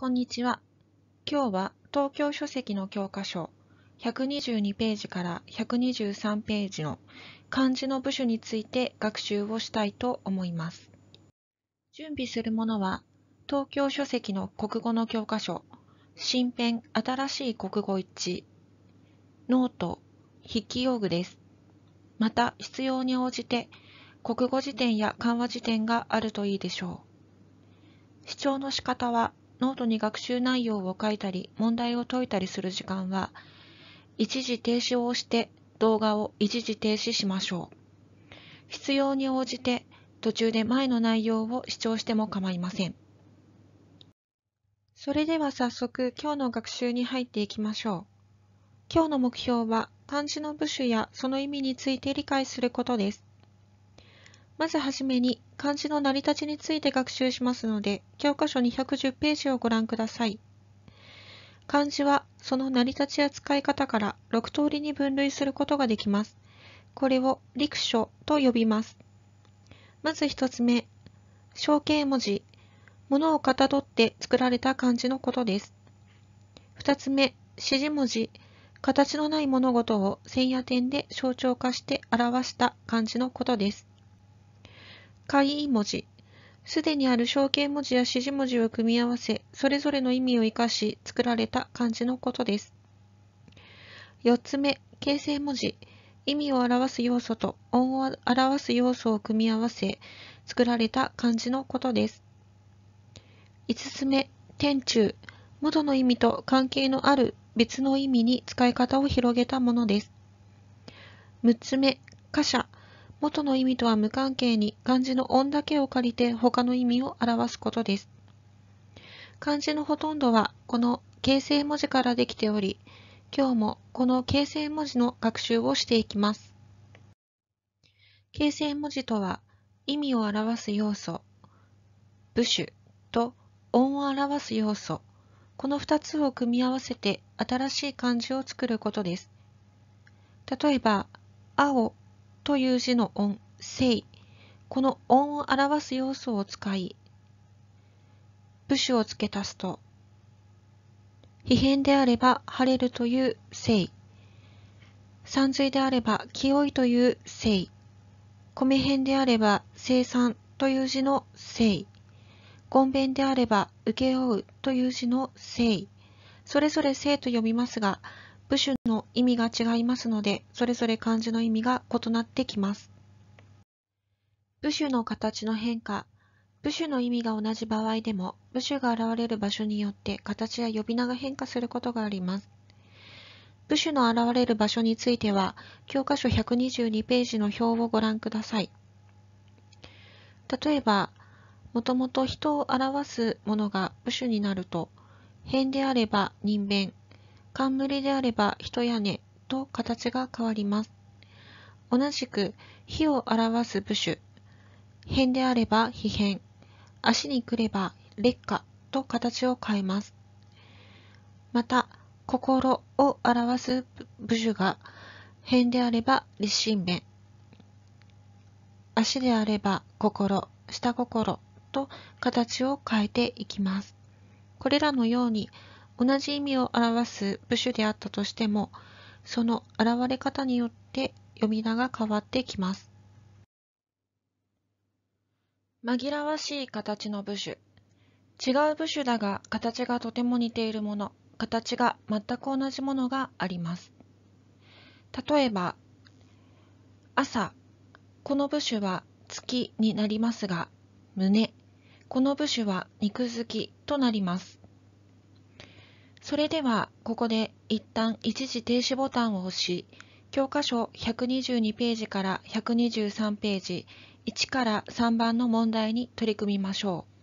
こんにちは。今日は東京書籍の教科書122ページから123ページの漢字の部首について学習をしたいと思います。準備するものは東京書籍の国語の教科書新編新しい国語一致ノート筆記用具です。また必要に応じて国語辞典や漢和辞典があるといいでしょう。視聴の仕方はノートに学習内容を書いたり、問題を解いたりする時間は、一時停止を押して動画を一時停止しましょう。必要に応じて途中で前の内容を視聴しても構いません。それでは早速今日の学習に入っていきましょう。今日の目標は漢字の部首やその意味について理解することです。まずはじめに漢字の成り立ちについて学習しますので、教科書210ページをご覧ください。漢字はその成り立ちや使い方から6通りに分類することができます。これを陸書と呼びます。まず1つ目、象形文字、物をかたどって作られた漢字のことです。2つ目、指示文字、形のない物事を線や点で象徴化して表した漢字のことです。会文字。すでにある象形文字や指示文字を組み合わせ、それぞれの意味を生かし作られた漢字のことです。4つ目、形成文字。意味を表す要素と音を表す要素を組み合わせ、作られた漢字のことです。5つ目、天中。元の意味と関係のある別の意味に使い方を広げたものです。6つ目、貨車。元の意味とは無関係に漢字の音だけを借りて他の意味を表すことです。漢字のほとんどはこの形成文字からできており、今日もこの形成文字の学習をしていきます。形成文字とは意味を表す要素、部首と音を表す要素、この2つを組み合わせて新しい漢字を作ることです。例えば、青という字の音、声、この音を表す要素を使い、部首を付け足すと、非変であれば晴れるという性、山水であれば清いという性、米編であれば生産という字の性、権弁であれば請け負うという字の性、それぞれ生と読みますが、部首の意味が違いますので、それぞれ漢字の意味が異なってきます。部首の形の変化。部首の意味が同じ場合でも、部首が現れる場所によって形や呼び名が変化することがあります。部首の現れる場所については、教科書122ページの表をご覧ください。例えば、もともと人を表すものが部首になると、変であれば人弁、冠であれば一屋根と形が変わります。同じく、火を表す部首、辺であれば非辺、足に来れば劣化と形を変えます。また、心を表す部首が、辺であれば立身弁、足であれば心、下心と形を変えていきます。これらのように、同じ意味を表す部首であったとしても、その現れ方によって読み名が変わってきます。紛らわしい形の部首。違う部首だが形がとても似ているもの、形が全く同じものがあります。例えば、朝、この部首は月になりますが、胸、この部首は肉付きとなります。それでは、ここで一旦一時停止ボタンを押し、教科書122ページから123ページ、1から3番の問題に取り組みましょう。